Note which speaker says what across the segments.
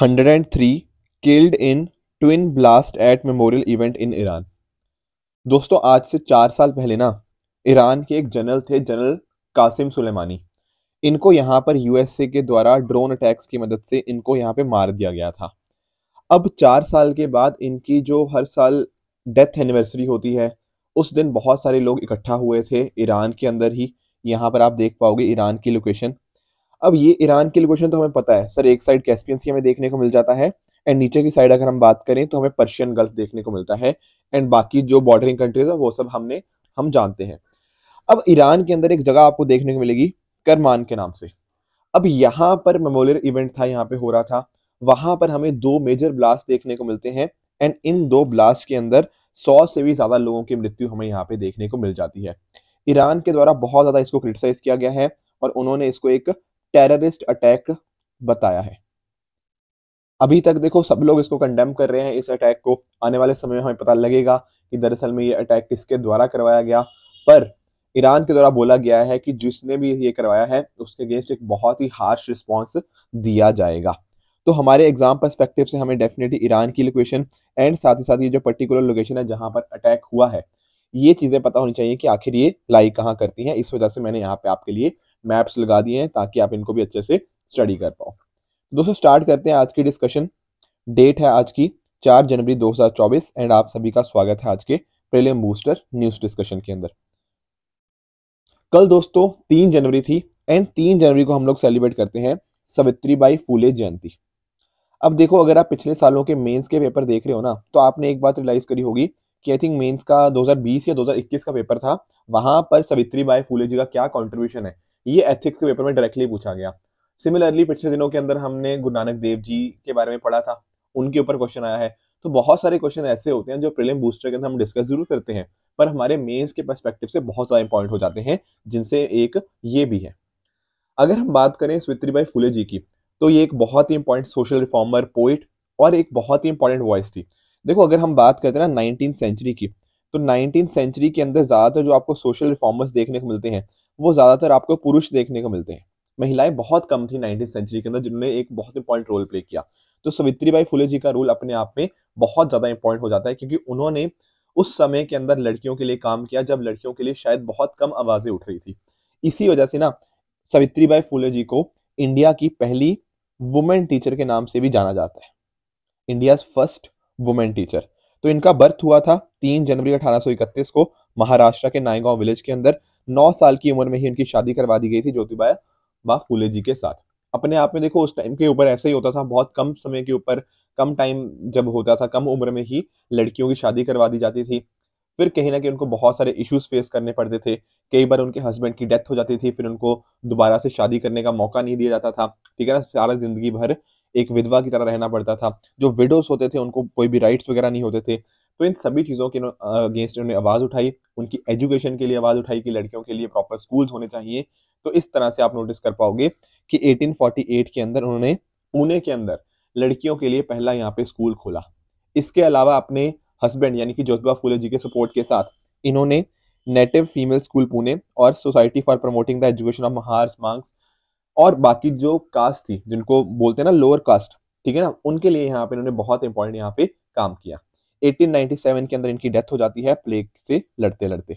Speaker 1: 103 killed in twin blast at memorial event in Iran दोस्तों आज से चार साल पहले ना ईरान के एक जनरल थे जनरल कासिम सुलेमानी इनको यहाँ पर यूएसए के द्वारा ड्रोन अटैक्स की मदद से इनको यहाँ पे मार दिया गया था अब चार साल के बाद इनकी जो हर साल डेथ एनिवर्सरी होती है उस दिन बहुत सारे लोग इकट्ठा हुए थे ईरान के अंदर ही यहाँ पर आप देख पाओगे ईरान की लोकेशन अब ये ईरान के लिए तो हमें पता है सर एक साइड कैस्पियन सी हमें देखने को मिल जाता है एंड नीचे की साइड अगर हम बात करें तो हमें पर्शियन गल्फ देखने को मिलता है एंड बाकी जो बॉर्डरिंग कंट्रीज है वो सब हमने हम जानते हैं अब ईरान के अंदर एक जगह आपको देखने को मिलेगी करमान के नाम से अब यहाँ पर मेमोरियल इवेंट था यहाँ पे हो रहा था वहां पर हमें दो मेजर ब्लास्ट देखने को मिलते हैं एंड इन दो ब्लास्ट के अंदर सौ से भी ज्यादा लोगों की मृत्यु हमें यहाँ पे देखने को मिल जाती है ईरान के द्वारा बहुत ज्यादा इसको क्रिटिसाइज किया गया है और उन्होंने इसको एक टेररिस्ट अटैक बताया है अभी तक देखो सब लोग इसको कंडेम कर रहे हैं इस अटैक को आने वाले समय में हमें पता लगेगा कि दरअसल में ये अटैक किसके द्वारा करवाया गया पर ईरान के द्वारा बोला गया है कि जिसने भी ये करवाया है उसके अगेंस्ट एक बहुत ही हार्श रिस्पॉन्स दिया जाएगा तो हमारे एग्जाम परस्पेक्टिव से हमें डेफिनेटली ईरान की लोकेशन एंड साथ ही साथ ये जो पर्टिकुलर लोकेशन है जहां पर अटैक हुआ है ये चीज़ें पता होनी चाहिए कि आखिर ये लाई कहाँ करती है इस वजह से मैंने यहाँ पे आपके लिए मैप्स लगा दिए हैं ताकि आप इनको भी अच्छे से स्टडी कर पाओ तो दोस्तों स्टार्ट करते हैं आज की डिस्कशन डेट है आज की चार जनवरी 2024 एंड आप सभी का स्वागत है आज के प्रेलियम बूस्टर न्यूज डिस्कशन के अंदर कल दोस्तों तीन जनवरी थी एंड तीन जनवरी को हम लोग सेलिब्रेट करते हैं सवित्री बाई फूले जयंती अब देखो अगर आप पिछले सालों के मेंस के पेपर देख रहे हो ना तो आपने एक बात रियलाइज करी होगी कि आई थिंक मेंस का 2020 या 2021 का पेपर था वहां पर सवित्री बाई फूले जी का क्या कॉन्ट्रीब्यूशन है ये एथिक्स के पेपर में डायरेक्टली पूछा गया सिमिलरली पिछले दिनों के अंदर हमने गुरु नानक देव जी के बारे में पढ़ा था उनके ऊपर क्वेश्चन आया है तो बहुत सारे क्वेश्चन ऐसे होते हैं जो प्रीलिम बूस्टर के अंदर हम डिस्कस जरूर करते हैं पर हमारे मेंस के पर्सपेक्टिव से बहुत सारे इंपॉइंट हो जाते हैं जिनसे एक ये भी है अगर हम बात करें स्वित्री बाई फुले जी की तो ये एक बहुत ही इंपॉर्टेंट सोशल रिफॉर्मर पोइट और एक बहुत ही इंपॉर्टेंट वॉइस थी देखो अगर हम बात करते हैं ना नाइनटीन सेंचुरी की तो नाइनटीन सेंचुरी के अंदर ज़्यादातर जो आपको सोशल रिफॉर्मर्स देखने को मिलते हैं वो ज़्यादातर आपको पुरुष देखने को मिलते हैं महिलाएं बहुत कम थी नाइनटीन सेंचुरी के अंदर जिन्होंने एक बहुत इंपॉर्टेंट रोल प्ले किया तो सावित्री बाई फुले जी का रोल अपने आप में बहुत ज़्यादा इंपॉर्टेंट हो जाता है क्योंकि उन्होंने उस समय के अंदर लड़कियों के लिए काम किया जब लड़कियों के लिए शायद बहुत कम आवाज़ें उठ रही थी इसी वजह से ना सावित्री बाई फुले जी को इंडिया की पहली वुमेन टीचर के नाम से भी जाना जाता है इंडिया फर्स्ट वुमेन टीचर तो इनका बर्थ हुआ था तीन जनवरी अठारह को महाराष्ट्र के नायगांव विलेज के अंदर नौ साल की उम्र में ही उनकी शादी करवा दी गई थी ज्योतिबाया बा फूले जी के साथ अपने आप में देखो उस टाइम के ऊपर ऐसा ही होता था बहुत कम समय के ऊपर कम टाइम जब होता था कम उम्र में ही लड़कियों की शादी करवा दी जाती थी फिर कहीं ना कहीं उनको बहुत सारे इश्यूज फेस करने पड़ते थे कई बार उनके हस्बैंड की डेथ हो जाती थी फिर उनको दोबारा से शादी करने का मौका नहीं दिया जाता था ठीक है ना सारा जिंदगी भर एक विधवा की तरह रहना पड़ता था जो विडोज होते थे उनको कोई भी राइट्स वगैरह नहीं होते थे तो इन सभी चीज़ों के अगेंस्ट उन्होंने आवाज़ उठाई उनकी एजुकेशन के लिए आवाज़ उठाई कि लड़कियों के लिए प्रॉपर स्कूल्स होने चाहिए तो इस तरह से आप नोटिस कर पाओगे कि 1848 के अंदर उन्होंने पुणे के अंदर लड़कियों के लिए पहला यहाँ पे स्कूल खोला इसके अलावा अपने हस्बैंड यानी कि जोधबा फूले जी के सपोर्ट के साथ इन्होंने नेटिव फीमेल स्कूल पुणे और society for promoting the education of Mahars Mangs और बाकी जो कास्ट थी जिनको बोलते हैं ना लोअर कास्ट ठीक है ना उनके लिए यहाँ पे इन्होंने बहुत इंपॉर्टेंट यहाँ पे काम किया 1897 के अंदर इनकी डेथ हो जाती है प्लेग से लड़ते लड़ते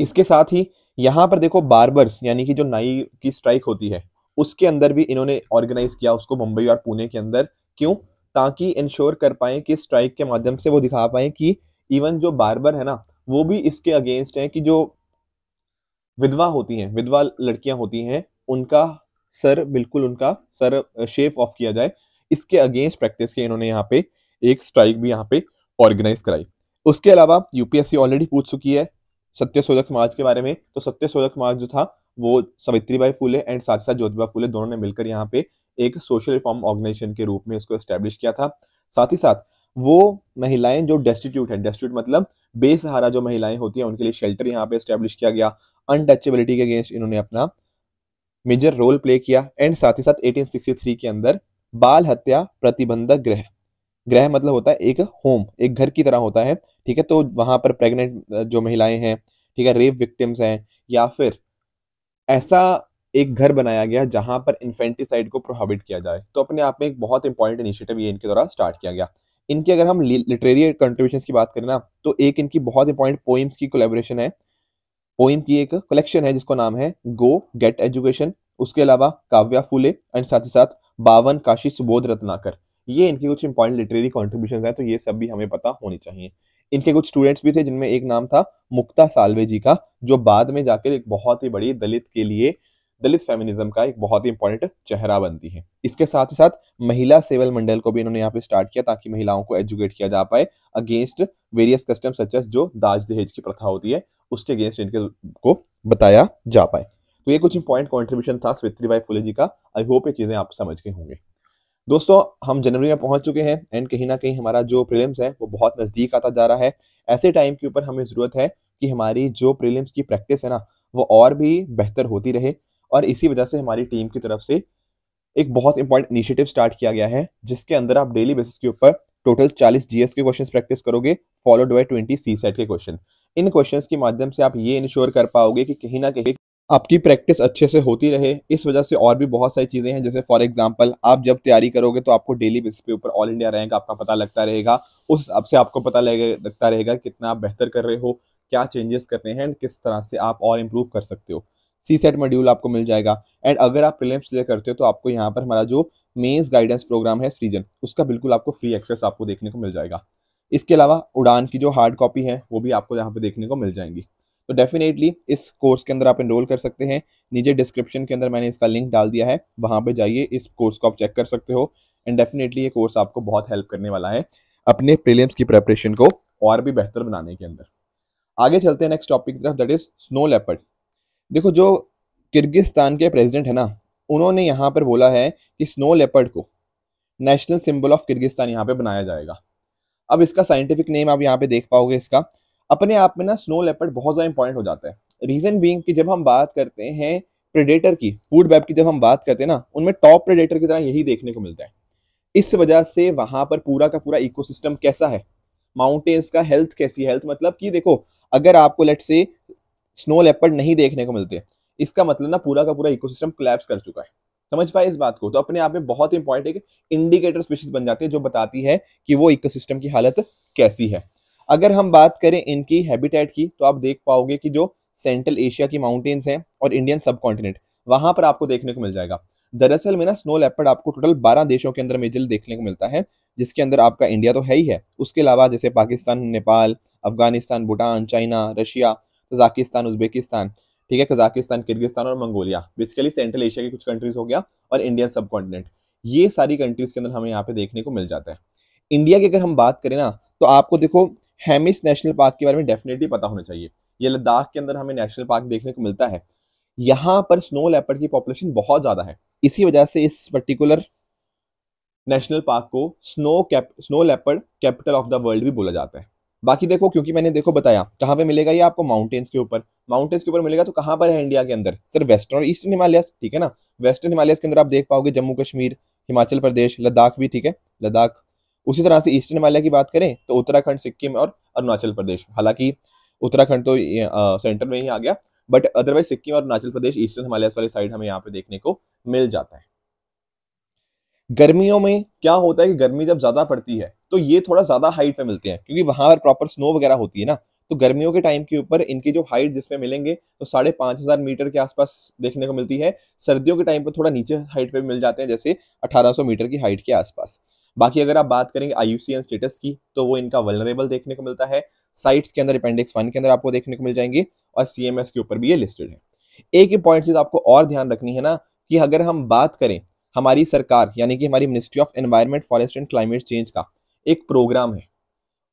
Speaker 1: इसके साथ ही यहां पर देखो बार्बर्स यानी कि जो नाई की स्ट्राइक होती है उसके अंदर भी इन्होंने ऑर्गेनाइज किया उसको मुंबई और पुणे के अंदर क्यों ताकि इंश्योर कर पाए कि स्ट्राइक के माध्यम से वो दिखा पाए कि इवन जो बार्बर है ना वो भी इसके अगेंस्ट है कि जो विधवा होती हैं विधवा लड़कियां होती हैं उनका सर बिल्कुल उनका सर शेफ ऑफ किया जाए इसके अगेंस्ट प्रैक्टिस के इन्होंने यहाँ पे एक स्ट्राइक भी यहाँ पे ऑर्गेनाइज कराई उसके अलावा यूपीएससी ऑलरेडी पूछ चुकी है सत्य शोधक समाज के बारे में तो सत्य शोधक समाज जो था वो सावित्री बाई फूले एंड साथ ही साथ ज्योतिबा फूले दोनों ने मिलकर यहाँ पे एक सोशल रिफॉर्म ऑर्गेनाइजेशन के रूप में इसको स्टैब्लिश किया था साथ ही साथ वो महिलाएं जो डेस्टिट्यूट है डेस्टिट्यूट मतलब बेसहारा जो महिलाएं होती हैं उनके लिए शेल्टर यहाँ पे स्टैब्लिश किया गया अनटचेबिलिटी के अगेंस्ट इन्होंने अपना मेजर रोल प्ले किया एंड साथ ही साथ 1863 के अंदर बाल हत्या प्रतिबंधक ग्रह ग्रह मतलब होता है एक होम एक घर की तरह होता है ठीक है तो वहां पर प्रेग्नेंट जो महिलाएं हैं ठीक है रेप विक्टिम्स हैं या फिर ऐसा एक घर बनाया गया जहां पर इन्फेंटिसाइड को प्रोहाबिट किया जाए तो अपने आप में एक बहुत इंपॉर्टेंट इनिशिएटिव ये इनके द्वारा स्टार्ट किया गया इनकी अगर हम लिटरेरी कंट्रीब्यूशन की बात करें ना तो एक इनकी बहुत इंपॉर्टेंट पोइम्स की कोलेबोरेशन है पोइम की एक कलेक्शन है जिसको नाम है गो गेट एजुकेशन उसके अलावा काव्या फूले एंड साथ ही साथ बावन काशी सुबोध रत्नाकर ये इनकी कुछ इंपॉर्टेंट लिटरेरी कॉन्ट्रीब्यूशन है तो ये सब भी हमें पता होनी चाहिए इनके कुछ स्टूडेंट्स भी थे जिनमें एक नाम था मुक्ता सालवे जी का जो बाद में जाकर एक बहुत ही बड़ी दलित के लिए दलित फेमिनिज्म का एक बहुत ही इंपॉर्टेंट चेहरा बनती है इसके साथ ही साथ महिला सेवल मंडल को भी इन्होंने यहाँ पे स्टार्ट किया ताकि महिलाओं को एजुकेट किया जा पाए अगेंस्ट वेरियस कस्टम सचेस जो दाज दहेज की प्रथा होती है उसके अगेंस्ट इनके को बताया जा पाए तो ये कुछ इंपॉर्टेंट कॉन्ट्रीब्यूशन था सवित्री बाई फुले जी का आई होप ये चीज़ें आप समझ के होंगे दोस्तों हम जनवरी में पहुंच चुके हैं एंड कहीं ना कहीं हमारा जो प्रीलिम्स है वो बहुत नज़दीक आता जा रहा है ऐसे टाइम के ऊपर हमें ज़रूरत है कि हमारी जो प्रीलिम्स की प्रैक्टिस है ना वो और भी बेहतर होती रहे और इसी वजह से हमारी टीम की तरफ से एक बहुत इंपॉर्टेंट इनिशिएटिव स्टार्ट किया गया है जिसके अंदर आप डेली बेसिस के ऊपर टोटल चालीस जीएस के क्वेश्चन प्रैक्टिस करोगे followed by twenty CSAT के क्वेश्चन इन क्वेश्चन के माध्यम से आप ये इंश्योर कर पाओगे कि कहीं ना कहीं आपकी प्रैक्टिस अच्छे से होती रहे इस वजह से और भी बहुत सारी चीज़ें हैं जैसे फॉर एग्जांपल आप जब तैयारी करोगे तो आपको डेली बेसिस पे ऊपर ऑल इंडिया रैंक आपका पता लगता रहेगा उस हिसाब से आपको पता लगता रहेगा कितना आप बेहतर कर रहे हो क्या चेंजेस करने हैं एंड किस तरह से आप और इम्प्रूव कर सकते हो सी सेट मॉड्यूल आपको मिल जाएगा एंड अगर आप प्रिलिम्स क्लियर करते हो तो आपको यहाँ पर हमारा जो मेन्स गाइडेंस प्रोग्राम है सीजन उसका बिल्कुल आपको फ्री एक्सेस आपको देखने को मिल जाएगा इसके अलावा उड़ान की जो हार्ड कॉपी है वो भी आपको यहाँ पर देखने को मिल जाएंगी तो डेफिनेटली इस कोर्स के अंदर आप इनरोल कर सकते हैं नीचे डिस्क्रिप्शन के अंदर मैंने इसका लिंक डाल दिया है वहां पर जाइए इस कोर्स को आप चेक कर सकते हो एंड डेफिनेटली ये कोर्स आपको बहुत हेल्प करने वाला है अपने प्रिलियम्स की प्रेपरेशन को और भी बेहतर बनाने के अंदर आगे चलते हैं नेक्स्ट टॉपिक की तरफ दैट इज़ स्नो लेपर्ड देखो जो किर्गिस्तान के प्रेसिडेंट है ना उन्होंने यहाँ पर बोला है कि स्नो लेपर्ड को नेशनल सिंबल ऑफ किर्गिस्तान यहाँ पे बनाया जाएगा अब इसका साइंटिफिक नेम आप यहाँ पे देख पाओगे इसका अपने आप में ना स्नो लेपर्ड बहुत ज़्यादा इंपॉर्टेंट हो जाता है रीज़न बींग कि जब हम बात करते हैं प्रेडेटर की फूड वेब की जब हम बात करते हैं ना उनमें टॉप प्रेडेटर की तरह यही देखने को मिलता है इस वजह से वहाँ पर पूरा का पूरा इकोसिस्टम कैसा है माउंटेन्स का हेल्थ कैसी हेल्थ मतलब कि देखो अगर आपको लेट से स्नो लेपर्ड नहीं देखने को मिलते इसका मतलब ना पूरा का पूरा इकोसिस्टम कोलैप्स कर चुका है समझ पाए इस बात को तो अपने आप में बहुत इंपॉर्टेंट एक इंडिकेटर स्पीशीज बन जाती है जो बताती है कि वो इकोसिस्टम की हालत कैसी है अगर हम बात करें इनकी हैबिटेट की तो आप देख पाओगे कि जो सेंट्रल एशिया की माउंटेन्स हैं और इंडियन सब कॉन्टिनेंट वहाँ पर आपको देखने को मिल जाएगा दरअसल में ना स्नो लेपर्ड आपको टोटल 12 देशों के अंदर मेजर देखने को मिलता है जिसके अंदर आपका इंडिया तो है ही है उसके अलावा जैसे Pakistan Nepal Afghanistan Bhutan China Russia Kazakhstan Uzbekistan ठीक है कजाकिस्तान किर्गिस्तान और मंगोलिया बेसिकली सेंट्रल एशिया की कुछ कंट्रीज हो गया और इंडियन सब कॉन्टिनेंट ये सारी कंट्रीज के अंदर हमें यहाँ पे देखने को मिल जाता है इंडिया की अगर हम बात करें ना तो आपको देखो हैमिस नेशनल पार्क के बारे में डेफिनेटली पता होना चाहिए ये लद्दाख के अंदर हमें नेशनल पार्क देखने को मिलता है यहाँ पर स्नो लेपर्ड की पॉपुलेशन बहुत ज़्यादा है इसी वजह से इस पर्टिकुलर नेशनल पार्क को snow cap snow leopard capital of the world भी बोला जाता है बाकी देखो क्योंकि मैंने देखो बताया कहाँ पे मिलेगा ये आपको माउंटेन्स के ऊपर माउंटेन्स के ऊपर मिलेगा तो कहाँ पर है इंडिया के अंदर सर वेस्टर्न और ईस्टर्न हिमालयस ठीक है ना वेस्टर्न हिमालयस के अंदर आप देख पाओगे जम्मू कश्मीर हिमाचल प्रदेश लद्दाख भी ठीक है लद्दाख उसी तरह से ईस्टर्न हिमालय की बात करें तो उत्तराखंड सिक्किम और अरुणाचल प्रदेश हालांकि उत्तराखंड तो सेंटर में ही आ गया बट अदरवाइज सिक्किम और अरुणाचल प्रदेश ईस्टर्न हिमालय वाली साइड हमें यहाँ पे देखने को मिल जाता है गर्मियों में क्या होता है कि गर्मी जब ज्यादा पड़ती है तो ये थोड़ा ज्यादा हाइट पे मिलते हैं क्योंकि वहां पर प्रॉपर स्नो वगैरह होती है ना तो गर्मियों के टाइम के ऊपर इनकी जो हाइट जिसमें मिलेंगे तो साढ़े पांच हज़ार मीटर के आसपास देखने को मिलती है सर्दियों के टाइम पर थोड़ा नीचे हाइट पे मिल जाते हैं जैसे अठारह मीटर की हाइट के आसपास बाकी अगर आप बात करेंगे आई स्टेटस की तो वो इनका वलनरेबल देखने को मिलता है साइट्स के अंदर अपेंडिक्स वन के अंदर आपको देखने को मिल जाएंगे और सी के ऊपर भी ये लिस्टेड है एक ही पॉइंट चीज़ आपको और ध्यान रखनी है ना कि अगर हम बात करें हमारी सरकार यानी कि हमारी ministry of environment forest and climate change का एक प्रोग्राम है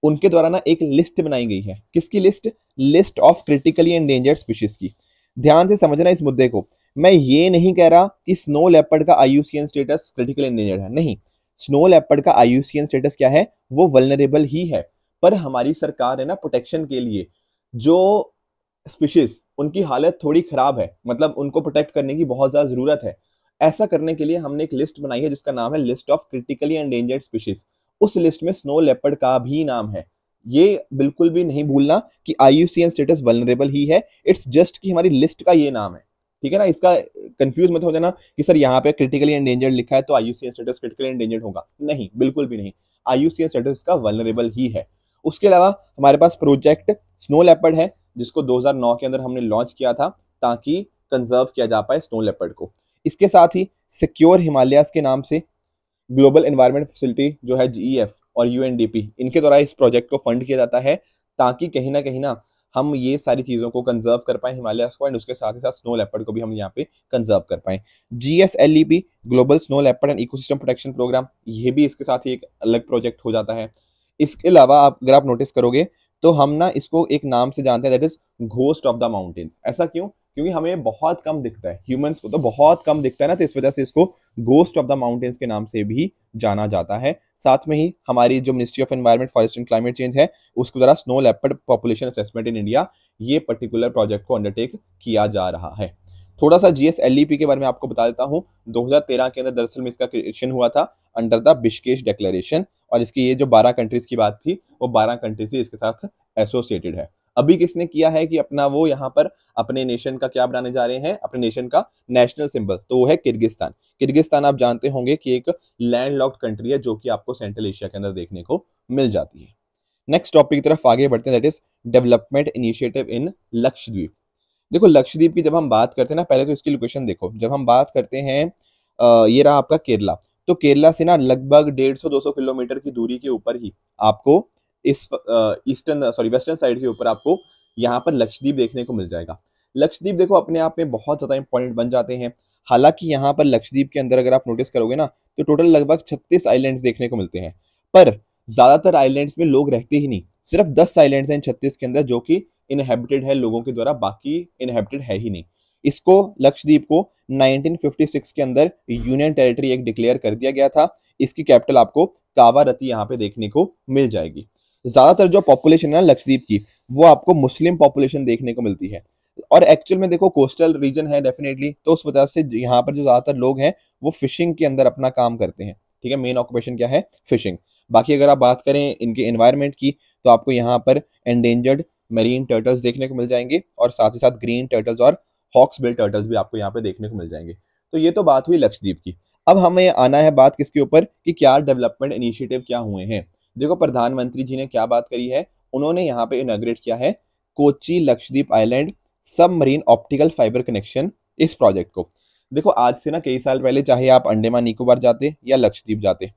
Speaker 1: उनके द्वारा ना एक लिस्ट बनाई गई है किसकी list list of critically endangered species की ध्यान से समझना इस मुद्दे को मैं ये नहीं कह रहा कि स्नो लेपर्ड का आई स्टेटस क्रिटिकल एंडेंजर्ड है नहीं स्नो लेपर्ड का आई स्टेटस क्या है वो वलनरेबल ही है पर हमारी सरकार है ना प्रोटेक्शन के लिए जो स्पीशीज उनकी हालत थोड़ी ख़राब है मतलब उनको प्रोटेक्ट करने की बहुत ज़्यादा ज़रूरत है ऐसा करने के लिए हमने एक लिस्ट बनाई है जिसका नाम है list of critically endangered species उस लिस्ट में स्नो लेपर्ड का भी नाम है ये बिल्कुल भी नहीं भूलना कि आई स्टेटस वलनरेबल ही है इट्स जस्ट कि हमारी लिस्ट का ये नाम है ठीक है ना इसका कंफ्यूज मत हो जाना कि सर यहाँ पे क्रिटिकली एंडेंजर्ड लिखा है तो आईयूसीएन स्टेटस क्रिटिकली एंडेंजर्ड होगा नहीं बिल्कुल भी नहीं आईयूसीएन स्टेटस इसका वनरेबल ही है उसके अलावा हमारे पास प्रोजेक्ट स्नो लेपर्ड है जिसको 2009 के अंदर हमने लॉन्च किया था ताकि कंजर्व किया जा पाए स्नो लेपर्ड को इसके साथ ही सिक्योर हिमालयस के नाम से ग्लोबल एनवायरमेंट फैसिलिटी जो है जीईएफ e और यूएनडीपी इनके द्वारा इस प्रोजेक्ट को फंड किया जाता है ताकि कहीं ना कहीं ना हम ये सारी चीज़ों को कंजर्व कर पाएँ हिमालय को एंड उसके साथ ही साथ स्नो लेपर्ड को भी हम यहाँ पे कंजर्व कर पाएँ G S L E global snow leopard and ecosystem protection programme ये भी इसके साथ ही एक अलग प्रोजेक्ट हो जाता है इसके अलावा आप अगर आप नोटिस करोगे तो हम ना इसको एक नाम से जानते हैं that is ghost of the mountains ऐसा क्यों क्योंकि हमें बहुत कम दिखता है ह्यूमंस को तो बहुत कम दिखता है ना तो इस वजह से इसको घोस्ट ऑफ द माउंटेन्स के नाम से भी जाना जाता है साथ में ही हमारी जो ministry of environment forest and climate change है उसके द्वारा snow leopard population assessment in India ये पर्टिकुलर प्रोजेक्ट को अंडरटेक किया जा रहा है थोड़ा सा जी एस e के बारे में आपको बता देता हूँ 2013 के अंदर दरअसल में इसका क्रिएशन हुआ था अंडर द बिशकेश डेक्लेरेशन और इसकी ये जो बारह कंट्रीज़ की बात थी वो बारह कंट्रीज इसके साथ एसोसिएटेड है अभी किसने किया है कि अपना वो यहाँ पर अपने नेशन का क्या बनाने जा रहे हैं अपने नेशन का नेशनल सिंबल तो वो है किर्गिस्तान किर्गिस्तान आप जानते होंगे कि एक लैंड लॉक्ड कंट्री है जो कि आपको सेंट्रल एशिया के अंदर देखने को मिल जाती है नेक्स्ट टॉपिक की तरफ आगे बढ़ते हैं that is development initiative in Lakshadweep देखो लक्षद्वीप की जब हम बात करते हैं ना पहले तो इसकी लोकेशन देखो जब हम बात करते हैं ये रहा आपका केरला तो केरला से ना लगभग डेढ़ सौ दो सौ किलोमीटर की दूरी के ऊपर ही आपको इस ईस्टर्न सॉरी वेस्टर्न साइड के ऊपर आपको यहाँ पर लक्षद्वीप देखने को मिल जाएगा लक्षद्वीप देखो अपने आप में बहुत ज़्यादा इंपॉर्टेंट बन जाते हैं हालांकि यहाँ पर लक्षद्वीप के अंदर अगर आप नोटिस करोगे ना तो टोटल लगभग छत्तीस आइलैंड्स देखने को मिलते हैं पर ज़्यादातर आइलैंड्स में लोग रहते ही नहीं सिर्फ दस आइलैंड्स हैं छत्तीस के अंदर जो कि इनहेबिटेड है लोगों के द्वारा बाकी इनहेबिटेड है ही नहीं इसको लक्षद्वीप को 1956 के अंदर यूनियन टेरिटरी एक डिक्लेयर कर दिया गया था इसकी कैपिटल आपको कावारती यहाँ पे देखने को मिल जाएगी ज़्यादातर जो पॉपुलेशन है ना लक्षद्वीप की वो आपको मुस्लिम पॉपुलेशन देखने को मिलती है और एक्चुअल में देखो कोस्टल रीजन है डेफिनेटली तो उस वजह से यहाँ पर जो ज़्यादातर लोग हैं वो फिशिंग के अंदर अपना काम करते हैं ठीक है मेन ऑक्यूपेशन क्या है फिशिंग बाकी अगर आप बात करें इनके एनवायरमेंट की तो आपको यहाँ पर एंडेंजर्ड मरीन टर्टल्स देखने को मिल जाएंगे और साथ ही साथ ग्रीन टर्टल्स और हॉक्स बिल टर्टल्स भी आपको यहाँ पे देखने को मिल जाएंगे तो ये तो बात हुई लक्षद्वीप की अब हमें आना है बात किसके ऊपर कि क्या डेवलपमेंट इनिशिएटिव क्या हुए हैं देखो प्रधानमंत्री जी ने क्या बात करी है उन्होंने यहाँ पे इनाग्रेट किया है Kochi Lakshadweep island submarine optical fibre connection इस प्रोजेक्ट को देखो आज से ना कई साल पहले चाहे आप अंडेमान निकोबार जाते या लक्षद्वीप जाते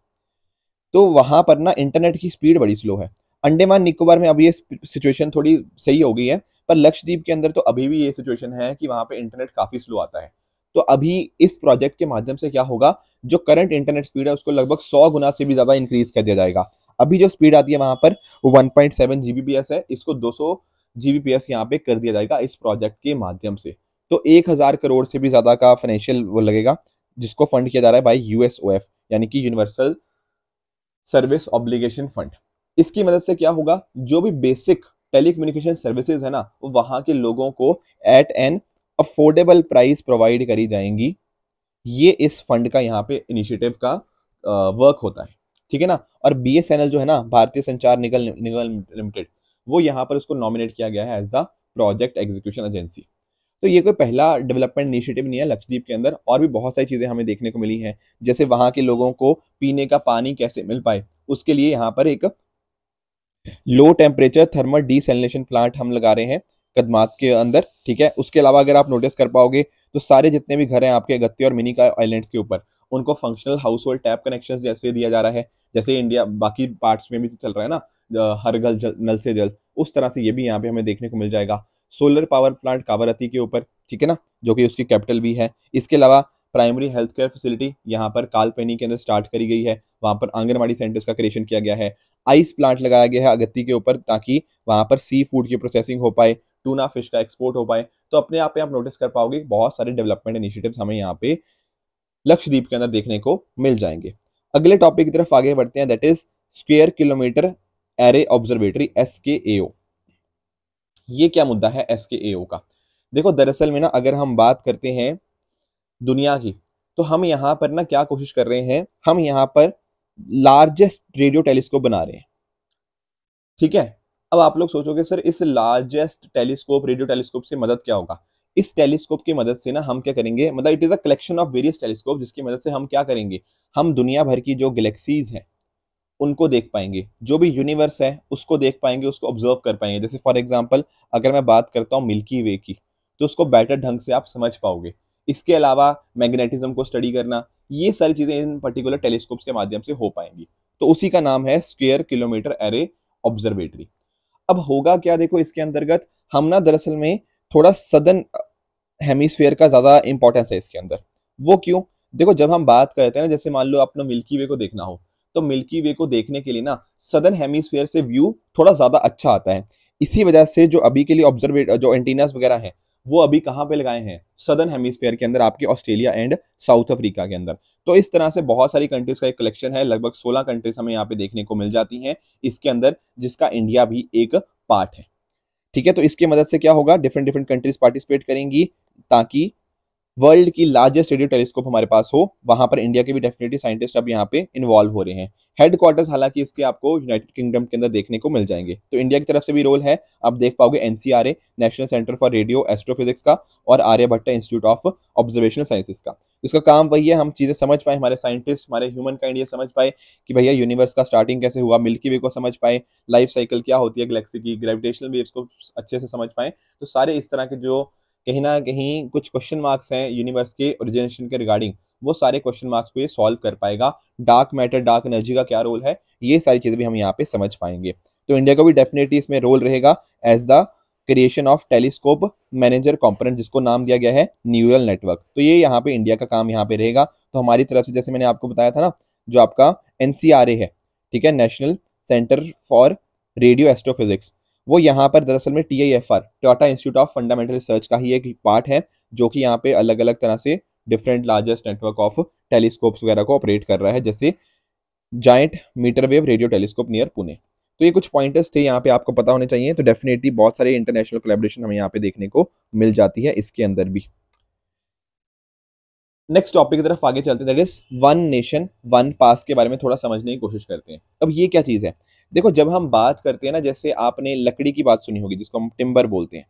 Speaker 1: तो वहाँ पर ना इंटरनेट की स्पीड बड़ी स्लो है अंडेमान निकोबार में अब ये सिचुएशन थोड़ी सही हो गई है पर लक्षद्वीप के अंदर तो अभी भी ये सिचुएशन है कि वहां पे इंटरनेट काफ़ी स्लो आता है तो अभी इस प्रोजेक्ट के माध्यम से क्या होगा जो करंट इंटरनेट स्पीड है उसको लगभग सौ गुना से भी ज़्यादा इंक्रीज कर दिया जाएगा अभी जो स्पीड आती है वहां पर वो वन पॉइंट सेवन है इसको दो सौ जीबीपीएस यहाँ पे कर दिया जाएगा इस प्रोजेक्ट के माध्यम से तो एक हज़ार करोड़ से भी ज़्यादा का फाइनेंशियल वो लगेगा जिसको फंड किया जा रहा है बाई यू एफ यानी कि यूनिवर्सल सर्विस ऑब्लिगेशन फंड इसकी मदद से क्या होगा जो भी बेसिक कम्युनिकेशन सर्विसेज है ना वो वहाँ के लोगों को at an affordable price provide करी जाएंगी ये इस फंड का यहाँ पे इनिशिएटिव का वर्क होता है ठीक है ना और बी जो है ना भारतीय संचार निगम निगम लिमिटेड वो यहाँ पर उसको नॉमिनेट किया गया है as the project execution agency तो ये कोई पहला डेवलपमेंट इनिशिएटिव नहीं है लक्षद्वीप के अंदर और भी बहुत सारी चीज़ें हमें देखने को मिली हैं जैसे वहाँ के लोगों को पीने का पानी कैसे मिल पाए उसके लिए यहाँ पर एक low temperature thermal desalination plant हम लगा रहे हैं कदमात के अंदर ठीक है उसके अलावा अगर आप नोटिस कर पाओगे तो सारे जितने भी घर हैं आपके अगत्ते और का आइलैंड्स के ऊपर उनको functional household tap connection जैसे दिया जा रहा है जैसे इंडिया बाकी पार्ट्स में भी तो चल रहा है ना हर गल जल नल से जल उस तरह से ये भी यहाँ पे हमें देखने को मिल जाएगा सोलर पावर प्लांट कावरती के ऊपर ठीक है ना जो कि उसकी कैपिटल भी है इसके अलावा प्राइमरी हेल्थ केयर फैसिलिटी यहाँ पर कालपेनी के अंदर स्टार्ट करी गई है वहाँ पर आंगनबाड़ी सेंटर्स का क्रिएशन किया गया है आइस प्लांट लगाया गया है अगत्ती के ऊपर ताकि वहां पर सी फूड की प्रोसेसिंग हो पाए टूना फिश का एक्सपोर्ट हो पाए तो अपने आप पे आप नोटिस कर पाओगे बहुत सारे डेवलपमेंट इनिशिएटिव्स हमें यहाँ पे लक्षद्वीप के अंदर देखने को मिल जाएंगे अगले टॉपिक की तरफ आगे बढ़ते हैं that is square kilometre array observatory S K A ओ ये क्या मुद्दा है एस के ए ओ का देखो दरअसल में ना अगर हम बात करते हैं दुनिया की तो हम यहाँ पर ना क्या कोशिश कर रहे हैं हम यहाँ पर लार्जेस्ट रेडियो टेलीस्कोप बना रहे हैं ठीक है अब आप लोग सोचोगे सर इस लार्जेस्ट टेलीस्कोप रेडियो टेलीस्कोप से मदद क्या होगा इस टेलीस्कोप की मदद से ना हम क्या करेंगे मतलब it is a collection of various telescope जिसकी मदद से हम क्या करेंगे हम दुनिया भर की जो गैलेक्सीज हैं उनको देख पाएंगे जो भी यूनिवर्स है उसको देख पाएंगे उसको ऑब्जर्व कर पाएंगे जैसे फॉर एग्जाम्पल अगर मैं बात करता हूँ मिल्की वे की तो उसको बेटर ढंग से आप समझ पाओगे इसके अलावा मैग्नेटिज्म को स्टडी करना ये सारी चीज़ें इन पर्टिकुलर टेलीस्कोप्स के माध्यम से हो पाएंगी तो उसी का नाम है स्क्वेयर किलोमीटर एरे ऑब्जर्वेटरी अब होगा क्या देखो इसके अंतर्गत हम ना दरअसल में थोड़ा सदन हेमिसफेयर का ज़्यादा इंपॉर्टेंस है इसके अंदर वो क्यों देखो जब हम बात करते हैं ना जैसे मान लो आपने मिल्की वे को देखना हो तो मिल्की वे को देखने के लिए ना सदन हेमिसफेयर से व्यू थोड़ा ज़्यादा अच्छा आता है इसी वजह से जो अभी के लिए ऑब्जर्वेट जो एंटीनास वगैरह हैं वो अभी कहाँ पे लगाए हैं सदर्न हेमिसफेयर के अंदर आपके ऑस्ट्रेलिया एंड साउथ अफ्रीका के अंदर तो इस तरह से बहुत सारी कंट्रीज का एक कलेक्शन है लगभग 16 कंट्रीज हमें यहाँ पे देखने को मिल जाती हैं इसके अंदर जिसका इंडिया भी एक पार्ट है ठीक है तो इसके मदद से क्या होगा डिफरेंट डिफरेंट कंट्रीज पार्टिसिपेट करेंगी ताकि वर्ल्ड की लार्जेस्ट रेडियो टेलीस्कोप हमारे पास हो वहां पर इंडिया के भी डेफिनेटली साइंटिस्ट अब यहाँ पे इन्वॉल्व हो रहे हैं हेडक्वार्टर्स हालांकि इसके आपको यूनाइटेड किंगडम के अंदर देखने को मिल जाएंगे तो इंडिया की तरफ से भी रोल है आप देख पाओगे NCRA national centre for radio astrophysics का और Aryabhatta institute of observational sciences का इसका काम वही है हम चीज़ें समझ पाए हमारे साइंटिस्ट हमारे ह्यूमन काइंड ये समझ पाए कि भैया यूनिवर्स का स्टार्टिंग कैसे हुआ मिल्की वे को समझ पाए लाइफ साइकिल क्या होती है गलेक्सी की ग्रेविटेशनल वेव्स को अच्छे से समझ पाए तो सारे इस तरह के जो कहीं ना कहीं कुछ क्वेश्चन मार्क्स हैं यूनिवर्स के ओरिजिनेशन के रिगार्डिंग वो सारे क्वेश्चन मार्क्स को ये सॉल्व कर पाएगा डार्क मैटर डार्क एनर्जी का क्या रोल है ये सारी चीज़ें भी हम यहाँ पे समझ पाएंगे तो इंडिया का भी डेफिनेटली इसमें रोल रहेगा as the creation of telescope manager component जिसको नाम दिया गया है न्यूरल नेटवर्क तो ये यहाँ पे इंडिया का काम यहाँ पे रहेगा तो हमारी तरफ से जैसे मैंने आपको बताया था ना जो आपका एन है ठीक है national centre for radio astrophysics वो यहाँ पर दरअसल में T I F R Tata institute of fundamental research का ही एक पार्ट है जो कि यहाँ पे अलग अलग तरह से different largest network of telescopes वगैरह को ऑपरेट कर रहा है जैसे giant metre wave radio telescope near Pune तो ये कुछ पॉइंटर्स थे यहाँ पे आपको पता होने चाहिए तो डेफिनेटली बहुत सारे इंटरनेशनल कोलेब्रेशन हमें यहाँ पे देखने को मिल जाती है इसके अंदर भी नेक्स्ट टॉपिक की तरफ आगे चलते हैं that is one nation one pass के बारे में थोड़ा समझने की कोशिश करते हैं अब ये क्या चीज़ है देखो जब हम बात करते हैं ना जैसे आपने लकड़ी की बात सुनी होगी जिसको हम टिम्बर बोलते हैं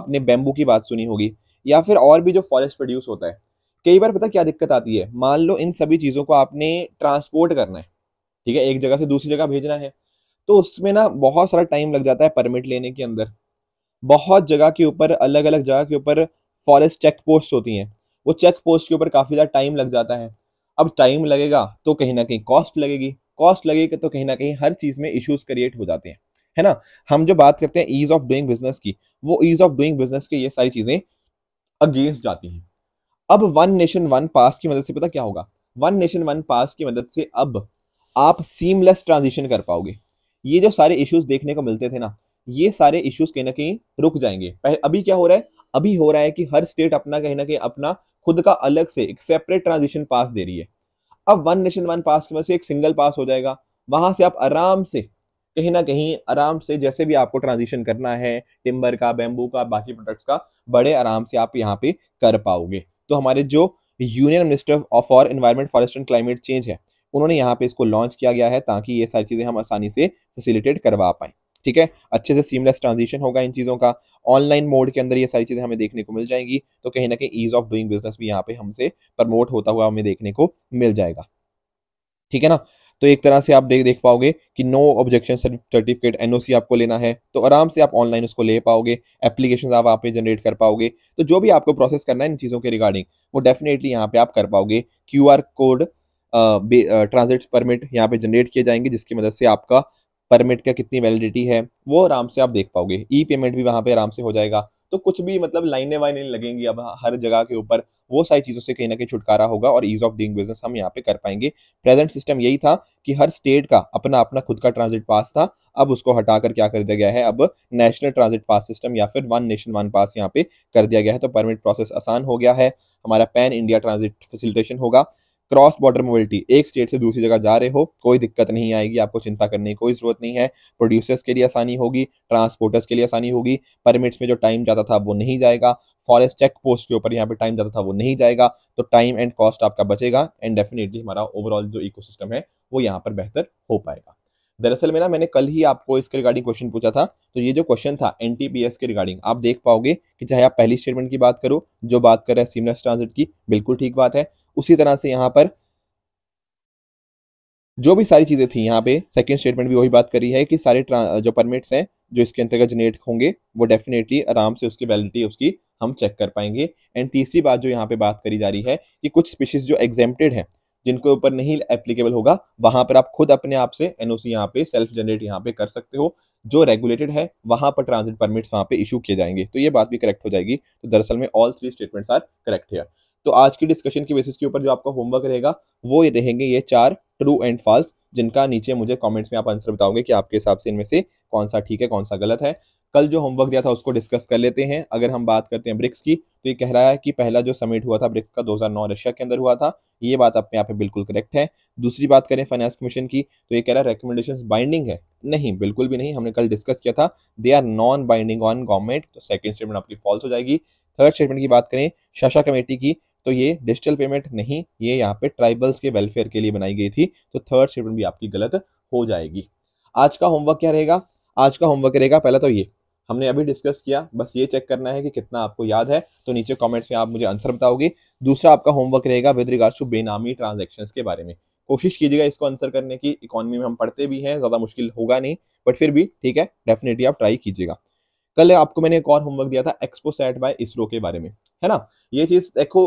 Speaker 1: आपने बेम्बू की बात सुनी होगी या फिर और भी जो फॉरेस्ट प्रोड्यूस होता है कई बार पता क्या दिक्कत आती है मान लो इन सभी चीज़ों को आपने ट्रांसपोर्ट करना है ठीक है एक जगह से दूसरी जगह भेजना है तो उसमें ना बहुत सारा टाइम लग जाता है परमिट लेने के अंदर बहुत जगह के ऊपर अलग अलग जगह के ऊपर फॉरेस्ट चेक पोस्ट होती हैं वो चेक पोस्ट के ऊपर काफ़ी ज़्यादा टाइम लग जाता है अब टाइम लगेगा तो कहीं ना कहीं कॉस्ट लगेगी कॉस्ट लगेगी तो कहीं ना कहीं हर चीज़ में इश्यूज क्रिएट हो जाते हैं है ना हम जो बात करते हैं ईज़ ऑफ डूइंग बिजनेस की वो ईज़ ऑफ डूइंग बिजनेस की ये सारी चीज़ें अगेंस्ट जाती हैं अब वन नेशन वन पास की मदद से पता क्या होगा वन नेशन वन पास की मदद से अब आप सीमलेस ट्रांजिशन कर पाओगे ये जो सारे इश्यूज देखने को मिलते थे ना ये सारे इश्यूज कहीं ना कहीं रुक जाएंगे पहले अभी क्या हो रहा है अभी हो रहा है कि हर स्टेट अपना कहीं ना कहीं अपना खुद का अलग से एक सेपरेट ट्रांजिशन पास दे रही है अब वन नेशन वन पास की मदद से एक सिंगल पास हो जाएगा वहां से आप आराम से कहीं ना कहीं आराम से जैसे भी आपको ट्रांजिशन करना है टिम्बर का बेम्बू का बाकी प्रोडक्ट्स का बड़े आराम से आप यहाँ पे कर पाओगे तो हमारे जो union minister of for environment forest and climate change है उन्होंने यहाँ पे इसको लॉन्च किया गया है ताकि ये सारी चीज़ें हम आसानी से फैसिलिटेट करवा पाए ठीक है अच्छे से सीमलेस ट्रांजिशन होगा इन चीज़ों का ऑनलाइन मोड के अंदर ये सारी चीज़ें हमें देखने को मिल जाएंगी तो कहीं ना कहीं ईज़ ऑफ डूइंग बिजनेस भी यहाँ पे हमसे प्रमोट होता हुआ हमें देखने को मिल जाएगा ठीक है ना तो एक तरह से आप देख देख पाओगे कि नो ऑब्जेक्शन सर्टिफिकेट एनओसी आपको लेना है तो आराम से आप ऑनलाइन उसको ले पाओगे एप्लीकेशन आप पे जनरेट कर पाओगे तो जो भी आपको प्रोसेस करना है इन चीज़ों के रिगार्डिंग वो डेफिनेटली यहाँ पे आप कर पाओगे क्यू कोड ट्रांजिट परमिट यहाँ पे जनरेट किए जाएंगे जिसकी मदद से आपका परमिट का कितनी वैलिडिटी है वो आराम से आप देख पाओगे ई पेमेंट भी वहाँ पे आराम से हो जाएगा तो कुछ भी मतलब लाइनें वाइने लगेंगी अब हर जगह के ऊपर वो सारी चीज़ों से कहीं ना कहीं छुटकारा होगा और ईज ऑफ डूइंग बिजनेस हम यहाँ पे कर पाएंगे प्रेजेंट सिस्टम यही था कि हर स्टेट का अपना अपना खुद का ट्रांजिट पास था अब उसको हटाकर क्या कर दिया गया है अब नेशनल ट्रांजिट पास सिस्टम या फिर वन नेशन वन पास यहाँ पे कर दिया गया है तो परमिट प्रोसेस आसान हो गया है हमारा पैन इंडिया ट्रांजिट फैसिलिटेशन होगा क्रॉस बॉर्डर मोबिलिटी एक स्टेट से दूसरी जगह जा रहे हो कोई दिक्कत नहीं आएगी आपको चिंता करने की कोई जरूरत नहीं है प्रोड्यूसर्स के लिए आसानी होगी ट्रांसपोर्टर्स के लिए आसानी होगी परमिट्स में जो टाइम जाता था वो नहीं जाएगा फॉरेस्ट चेक पोस्ट के ऊपर यहाँ पे टाइम जाता था वो नहीं जाएगा तो टाइम एंड कॉस्ट आपका बचेगा एंड डेफिनेटली हमारा ओवरऑल जो इकोसिस्टम है वो यहाँ पर बेहतर हो पाएगा दरअसल में ना मैंने कल ही आपको इसके रिगार्डिंग क्वेश्चन पूछा था तो ये जो क्वेश्चन था एन के रिगार्डिंग आप देख पाओगे कि चाहे आप पहली स्टेटमेंट की बात करो जो बात कर रहे हैं सीमलेस ट्रांजिट की बिल्कुल ठीक बात है उसी तरह से यहाँ पर जो भी सारी चीज़ें थी यहाँ पे सेकंड स्टेटमेंट भी वही बात करी है कि सारे जो परमिट्स हैं जो इसके अंतर्गत जनरेट होंगे वो डेफिनेटली आराम से उसकी वैलिडिटी उसकी हम चेक कर पाएंगे एंड तीसरी बात जो यहाँ पे बात करी जा रही है कि कुछ स्पीशीज जो एग्जेम्प्टेड हैं जिनके ऊपर नहीं एप्लीकेबल होगा वहां पर आप खुद अपने आप से एनओसी यहाँ पे सेल्फ जनरेट यहाँ पे कर सकते हो जो रेगुलेटेड है वहां पर ट्रांजिट परमिट्स वहां पे इशू किए जाएंगे तो ये बात भी करेक्ट हो जाएगी तो दरअसल में all three statements are correct है तो आज की डिस्कशन के बेसिस के ऊपर जो आपका होमवर्क रहेगा वो ये रहेंगे ये चार ट्रू एंड फॉल्स जिनका नीचे मुझे कमेंट्स में आप आंसर बताओगे कि आपके हिसाब से इनमें से कौन सा ठीक है कौन सा गलत है कल जो होमवर्क दिया था उसको डिस्कस कर लेते हैं अगर हम बात करते हैं ब्रिक्स की तो ये कह रहा है कि पहला जो समिट हुआ था ब्रिक्स का 2009 रशिया के अंदर हुआ था ये बात अपने आप में बिल्कुल करेक्ट है दूसरी बात करें फाइनेंस कमीशन की तो ये कह रहा है रिकमेंडेशन बाइंडिंग है नहीं बिल्कुल भी नहीं हमने कल डिस्कस किया था they are non binding on government तो सेकेंड स्टेटमेंट आपकी फॉल्स हो जाएगी थर्ड स्टेटमेंट की बात करें शाशा कमेटी की तो ये डिजिटल पेमेंट नहीं ये यहाँ पे ट्राइबल्स के वेलफेयर के लिए बनाई गई थी तो थर्ड स्टेटमेंट भी आपकी गलत हो जाएगी आज का होमवर्क क्या रहेगा आज का होमवर्क रहेगा पहला तो ये हमने अभी डिस्कस किया बस ये चेक करना है कि कितना आपको याद है तो नीचे कमेंट्स में आप मुझे आंसर बताओगे दूसरा आपका होमवर्क रहेगा with regards to benami transaction के बारे में कोशिश कीजिएगा इसको आंसर करने की इकोनॉमी में हम पढ़ते भी हैं ज़्यादा मुश्किल होगा नहीं बट फिर भी ठीक है डेफिनेटली आप ट्राई कीजिएगा कल आपको मैंने एक और होमवर्क दिया था एक्सपो सेट बाय इसरो के बारे में है ना ये चीज देखो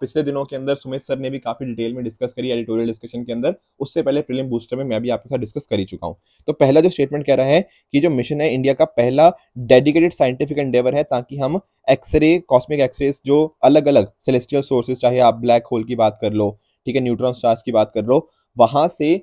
Speaker 1: पिछले दिनों के अंदर सुमित सर ने भी काफी डिटेल में डिस्कस करी एडिटोरियल डिस्कशन के अंदर उससे पहले प्रीलिम बूस्टर में मैं भी आपके साथ डिस्कस कर ही चुका हूँ तो पहला जो स्टेटमेंट कह रहा है कि जो मिशन है इंडिया का पहला डेडिकेटेड साइंटिफिक एंडेवर है ताकि हम एक्सरे कॉस्मिक एक्सरे जो अलग अलग सेलेस्टियल सोर्सेज चाहे आप ब्लैक होल की बात कर लो ठीक है न्यूट्रॉन स्टार्स की बात कर लो वहां से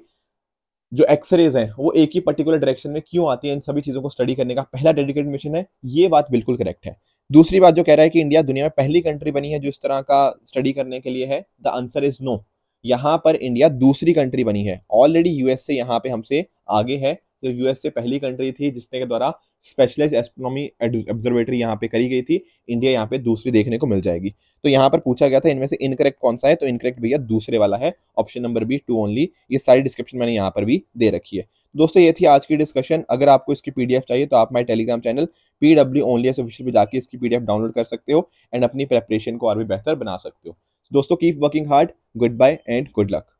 Speaker 1: जो एक्सरेज हैं वो एक ही पर्टिकुलर डायरेक्शन में क्यों आती है इन सभी चीज़ों को स्टडी करने का पहला डेडिकेटेड मिशन है ये बात बिल्कुल करेक्ट है दूसरी बात जो कह रहा है कि इंडिया दुनिया में पहली कंट्री बनी है जो इस तरह का स्टडी करने के लिए है द आंसर इज नो यहाँ पर इंडिया दूसरी कंट्री बनी है ऑलरेडी यूएसए यहाँ पे हमसे आगे है जो तो यूएसए पहली कंट्री थी जिसने के द्वारा स्पेशलाइज एस्ट्रोनॉमी ऑब्जर्वेटरी यहाँ पे करी गई थी इंडिया यहाँ पे दूसरी देखने को मिल जाएगी तो यहाँ पर पूछा गया था इनमें से इनकरेक्ट कौन सा है तो इनकरेक्ट भैया दूसरे वाला है option number B two only ये सारी डिस्क्रिप्शन मैंने यहाँ पर भी दे रखी है दोस्तों ये थी आज की डिस्कशन अगर आपको इसकी पीडीएफ चाहिए तो आप my Telegram channel P W only S official पर जाकर इसकी पीडीएफ डाउनलोड कर सकते हो एंड अपनी प्रेपरेशन को और भी बेहतर बना सकते हो दोस्तों keep working hard goodbye and good luck